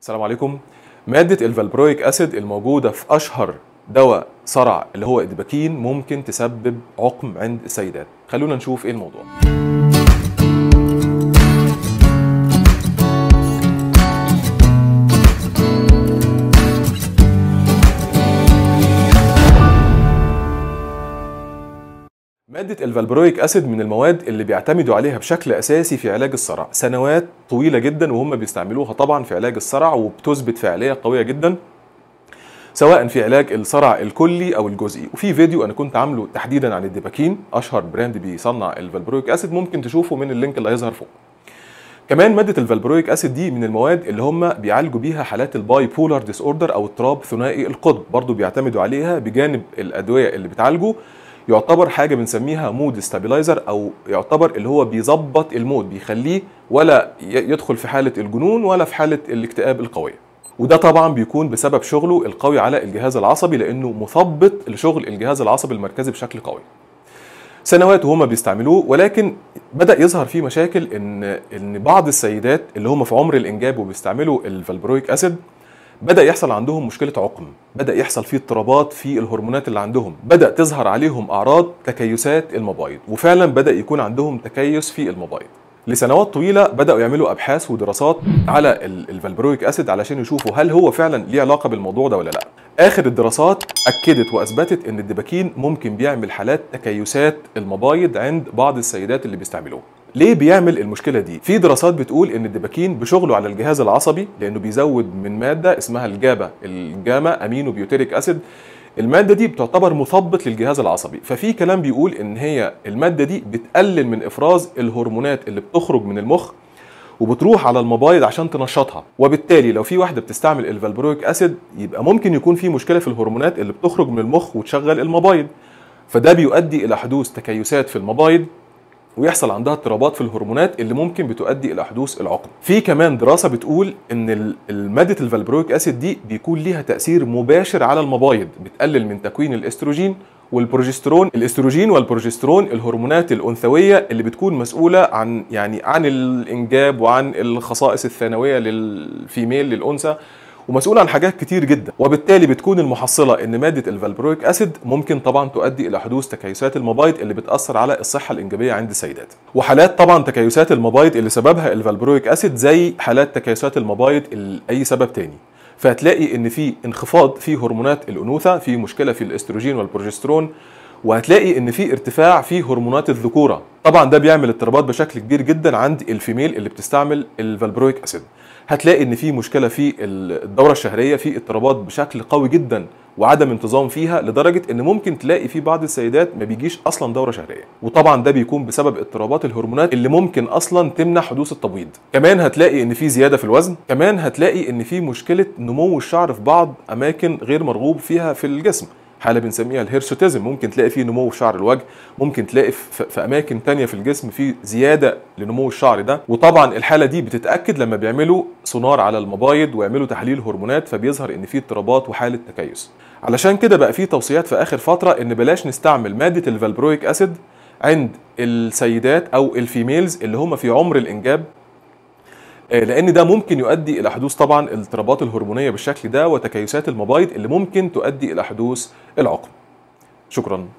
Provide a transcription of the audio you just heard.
السلام عليكم مادة الفالبرويك أسيد الموجودة في أشهر دواء صرع اللي هو إدباكين ممكن تسبب عقم عند السيدات خلونا نشوف إيه الموضوع مادة الفالبرويك أسيد من المواد اللي بيعتمدوا عليها بشكل أساسي في علاج الصرع سنوات طويلة جدا وهم بيستعملوها طبعا في علاج الصرع وبتثبت فعالية قوية جدا سواء في علاج الصرع الكلي او الجزئي وفي فيديو انا كنت عامله تحديدا عن الدباكين اشهر براند بيصنع الفالبرويك اسيد ممكن تشوفه من اللينك اللي هيظهر فوق كمان مادة الفالبرويك اسيد دي من المواد اللي هم بيعالجوا بيها حالات الباي بولار ديس اوردر او اضطراب ثنائي القطب برضو بيعتمدوا عليها بجانب الادوية اللي بتعالجه يعتبر حاجه بنسميها مود ستابلايزر او يعتبر اللي هو بيظبط المود بيخليه ولا يدخل في حاله الجنون ولا في حاله الاكتئاب القويه وده طبعا بيكون بسبب شغله القوي على الجهاز العصبي لانه مثبط لشغل الجهاز العصبي المركزي بشكل قوي سنوات وهما بيستعملوه ولكن بدا يظهر فيه مشاكل ان ان بعض السيدات اللي هما في عمر الانجاب وبيستعملوا الفالبرويك اسيد بدا يحصل عندهم مشكله عقم بدا يحصل فيه اضطرابات في الهرمونات اللي عندهم بدا تظهر عليهم اعراض تكيسات المبايض وفعلا بدا يكون عندهم تكيس في المبايض لسنوات طويله بداوا يعملوا ابحاث ودراسات على الفالبرويك اسيد علشان يشوفوا هل هو فعلا ليه علاقه بالموضوع ده ولا لا اخر الدراسات اكدت واثبتت ان الدباكين ممكن بيعمل حالات تكيسات المبايض عند بعض السيدات اللي بيستعملوه ليه بيعمل المشكله دي في دراسات بتقول ان الدباكين بشغله على الجهاز العصبي لانه بيزود من ماده اسمها الجابا الجاما امينو بيوتيريك اسيد الماده دي بتعتبر مثبط للجهاز العصبي ففي كلام بيقول ان هي الماده دي بتقلل من افراز الهرمونات اللي بتخرج من المخ وبتروح على المبايض عشان تنشطها وبالتالي لو في واحده بتستعمل الفالبرويك اسيد يبقى ممكن يكون في مشكله في الهرمونات اللي بتخرج من المخ وتشغل المبايض فده بيؤدي الى حدوث تكيسات في المبايض ويحصل عندها اضطرابات في الهرمونات اللي ممكن بتؤدي الى حدوث العقم في كمان دراسه بتقول ان ماده الفالبرويك اسيد دي بيكون ليها تاثير مباشر على المبايض بتقلل من تكوين الاستروجين والبروجسترون الاستروجين والبروجسترون الهرمونات الانثويه اللي بتكون مسؤوله عن يعني عن الانجاب وعن الخصائص الثانويه للفيميل للانثى ومسؤول عن حاجات كتير جدا وبالتالي بتكون المحصله ان ماده الفالبرويك اسيد ممكن طبعا تؤدي الى حدوث تكيسات المبايض اللي بتاثر على الصحه الانجابيه عند السيدات وحالات طبعا تكيسات المبايض اللي سببها الفالبرويك اسيد زي حالات تكيسات المبايض لاي سبب تاني فهتلاقي ان في انخفاض في هرمونات الانوثه في مشكله في الاستروجين والبروجسترون وهتلاقي ان في ارتفاع في هرمونات الذكوره طبعا ده بيعمل اضطرابات بشكل كبير جدا عند الفيميل اللي بتستعمل الفالبرويك اسيد هتلاقي ان في مشكله في الدوره الشهريه في اضطرابات بشكل قوي جدا وعدم انتظام فيها لدرجه ان ممكن تلاقي في بعض السيدات ما بيجيش اصلا دوره شهريه وطبعا ده بيكون بسبب اضطرابات الهرمونات اللي ممكن اصلا تمنع حدوث التبويض كمان هتلاقي ان في زياده في الوزن كمان هتلاقي ان في مشكله نمو الشعر في بعض اماكن غير مرغوب فيها في الجسم حاله بنسميها الهيرسوتيزم ممكن تلاقي فيه نمو في شعر الوجه ممكن تلاقي في اماكن تانية في الجسم في زياده لنمو الشعر ده وطبعا الحاله دي بتتاكد لما بيعملوا سونار على المبايض ويعملوا تحليل هرمونات فبيظهر ان في اضطرابات وحاله تكيس علشان كده بقى في توصيات في اخر فتره ان بلاش نستعمل ماده الفالبرويك اسيد عند السيدات او الفيميلز اللي هم في عمر الانجاب آه، لان ده ممكن يؤدي الى حدوث طبعا الاضطرابات الهرمونيه بالشكل ده وتكيسات المبايض اللي ممكن تؤدي الى حدوث العقم شكرا